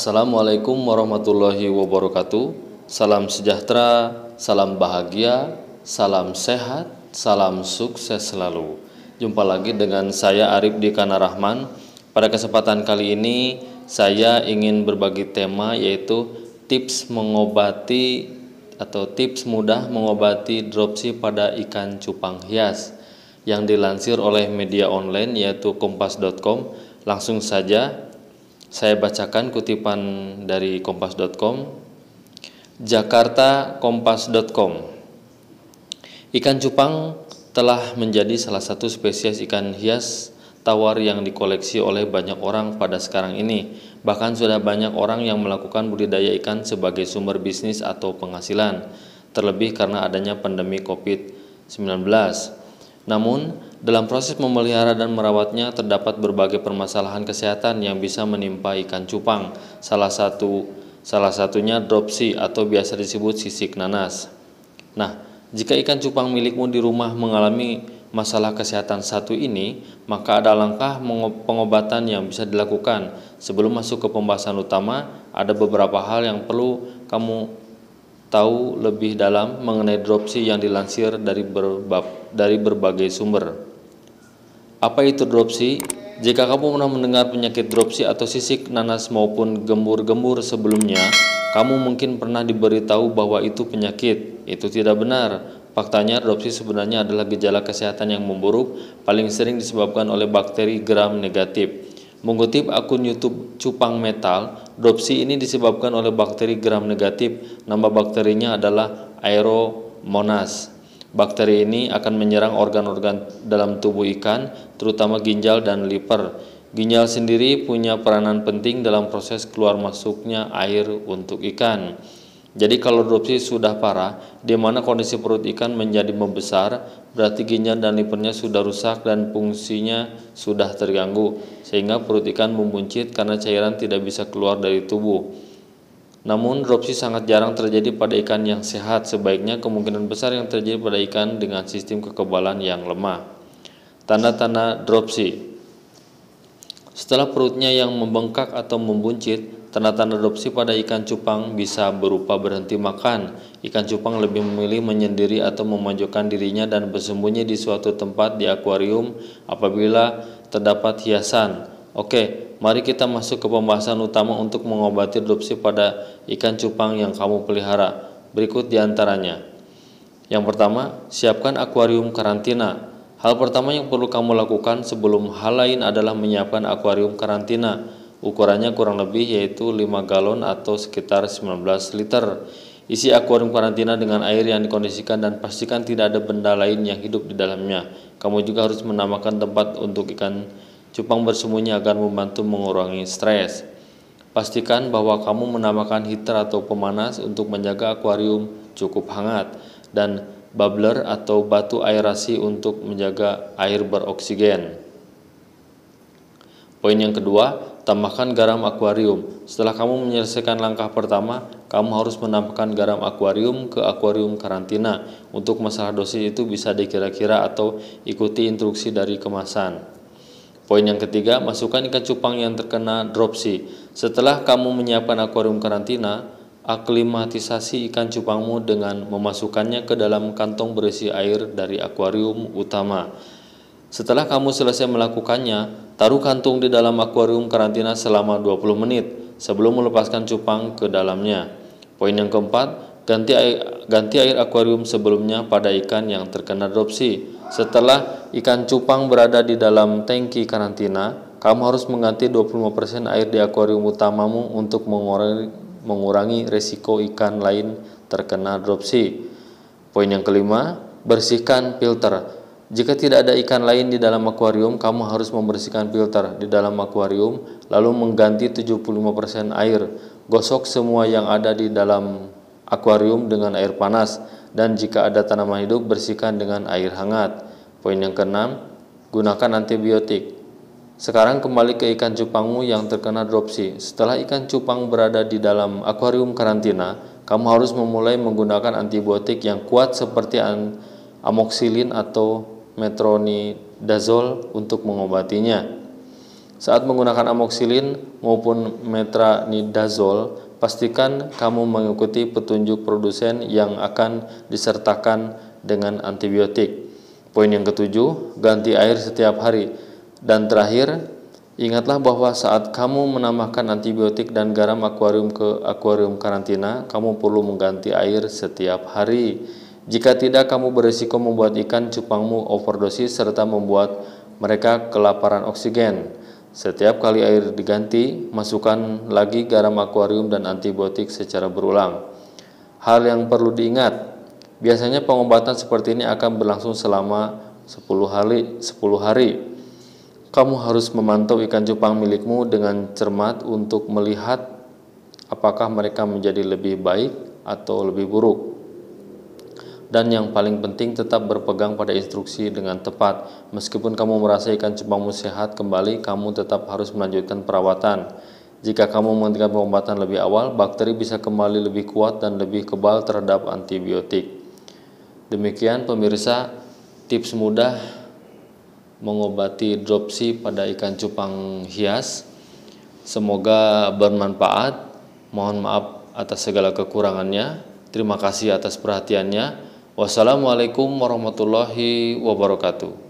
Assalamualaikum warahmatullahi wabarakatuh. Salam sejahtera, salam bahagia, salam sehat, salam sukses selalu. Jumpa lagi dengan saya Arif Dikana Rahman. Pada kesempatan kali ini saya ingin berbagi tema yaitu tips mengobati atau tips mudah mengobati dropsi pada ikan cupang hias yang dilansir oleh media online yaitu kompas.com. Langsung saja saya bacakan kutipan dari kompas.com. Jakarta kompas.com. Ikan cupang telah menjadi salah satu spesies ikan hias tawar yang dikoleksi oleh banyak orang pada sekarang ini. Bahkan sudah banyak orang yang melakukan budidaya ikan sebagai sumber bisnis atau penghasilan, terlebih karena adanya pandemi Covid-19. Namun, dalam proses memelihara dan merawatnya terdapat berbagai permasalahan kesehatan yang bisa menimpa ikan cupang. Salah satu salah satunya dropsy atau biasa disebut sisik nanas. Nah, jika ikan cupang milikmu di rumah mengalami masalah kesehatan satu ini, maka ada langkah pengobatan yang bisa dilakukan. Sebelum masuk ke pembahasan utama, ada beberapa hal yang perlu kamu tahu lebih dalam mengenai dropsy yang dilansir dari berbab, dari berbagai sumber. Apa itu dropsi? Jika kamu pernah mendengar penyakit dropsi atau sisik nanas maupun gembur-gembur sebelumnya, kamu mungkin pernah diberitahu bahwa itu penyakit. Itu tidak benar. Faktanya, dropsi sebenarnya adalah gejala kesehatan yang memburuk, paling sering disebabkan oleh bakteri gram negatif. Mengutip akun YouTube Cupang Metal, dropsi ini disebabkan oleh bakteri gram negatif. Nama bakterinya adalah Aeromonas. Bakteri ini akan menyerang organ-organ dalam tubuh ikan, terutama ginjal dan liver. Ginjal sendiri punya peranan penting dalam proses keluar masuknya air untuk ikan. Jadi kalau dropsi sudah parah, di mana kondisi perut ikan menjadi membesar, berarti ginjal dan livernya sudah rusak dan fungsinya sudah terganggu, sehingga perut ikan membuncit karena cairan tidak bisa keluar dari tubuh. Namun dropsi sangat jarang terjadi pada ikan yang sehat, sebaiknya kemungkinan besar yang terjadi pada ikan dengan sistem kekebalan yang lemah. Tanda-tanda dropsi Setelah perutnya yang membengkak atau membuncit, tanda-tanda dropsi pada ikan cupang bisa berupa berhenti makan. Ikan cupang lebih memilih menyendiri atau memanjakan dirinya dan bersembunyi di suatu tempat di akuarium apabila terdapat hiasan. Oke, Mari kita masuk ke pembahasan utama untuk mengobati erupsi pada ikan cupang yang kamu pelihara. Berikut diantaranya. Yang pertama, siapkan akuarium karantina. Hal pertama yang perlu kamu lakukan sebelum hal lain adalah menyiapkan akuarium karantina. Ukurannya kurang lebih yaitu 5 galon atau sekitar 19 liter. Isi akuarium karantina dengan air yang dikondisikan dan pastikan tidak ada benda lain yang hidup di dalamnya. Kamu juga harus menamakan tempat untuk ikan Cupang bersembunyi agar membantu mengurangi stres. Pastikan bahwa kamu menambahkan heater atau pemanas untuk menjaga akuarium cukup hangat dan bubbler atau batu aerasi untuk menjaga air beroksigen. Poin yang kedua, tambahkan garam akuarium. Setelah kamu menyelesaikan langkah pertama, kamu harus menambahkan garam akuarium ke akuarium karantina. Untuk masalah dosis itu bisa dikira-kira atau ikuti instruksi dari kemasan. Poin yang ketiga, masukkan ikan cupang yang terkena dropsy. Setelah kamu menyiapkan akuarium karantina, aklimatisasi ikan cupangmu dengan memasukkannya ke dalam kantong berisi air dari akuarium utama. Setelah kamu selesai melakukannya, taruh kantung di dalam akuarium karantina selama 20 menit sebelum melepaskan cupang ke dalamnya. Poin yang keempat, ganti air, ganti air akuarium sebelumnya pada ikan yang terkena dropsy. Setelah ikan cupang berada di dalam tangki karantina, kamu harus mengganti 25% air di akuarium utamamu untuk mengurangi, mengurangi resiko ikan lain terkena dropsi. Poin yang kelima, bersihkan filter. Jika tidak ada ikan lain di dalam akuarium, kamu harus membersihkan filter di dalam akuarium lalu mengganti 75% air. Gosok semua yang ada di dalam akuarium dengan air panas dan jika ada tanaman hidup bersihkan dengan air hangat. Poin yang keenam, gunakan antibiotik. Sekarang kembali ke ikan cupangmu yang terkena dropsi. Setelah ikan cupang berada di dalam akuarium karantina, kamu harus memulai menggunakan antibiotik yang kuat seperti amoxilin atau metronidazole untuk mengobatinya. Saat menggunakan amoxilin maupun metronidazole, pastikan kamu mengikuti petunjuk produsen yang akan disertakan dengan antibiotik. Poin yang ketujuh, ganti air setiap hari. Dan terakhir, ingatlah bahwa saat kamu menambahkan antibiotik dan garam akuarium ke akuarium karantina, kamu perlu mengganti air setiap hari. Jika tidak, kamu berisiko membuat ikan cupangmu overdosis serta membuat mereka kelaparan oksigen. Setiap kali air diganti, masukkan lagi garam akuarium dan antibiotik secara berulang. Hal yang perlu diingat, Biasanya pengobatan seperti ini akan berlangsung selama 10 hari. 10 hari. Kamu harus memantau ikan cupang milikmu dengan cermat untuk melihat apakah mereka menjadi lebih baik atau lebih buruk. Dan yang paling penting tetap berpegang pada instruksi dengan tepat. Meskipun kamu merasa ikan cupangmu sehat kembali, kamu tetap harus melanjutkan perawatan. Jika kamu menghentikan pengobatan lebih awal, bakteri bisa kembali lebih kuat dan lebih kebal terhadap antibiotik. Demikian pemirsa tips mudah mengobati dropsi pada ikan cupang hias. Semoga bermanfaat. Mohon maaf atas segala kekurangannya. Terima kasih atas perhatiannya. Wassalamualaikum warahmatullahi wabarakatuh.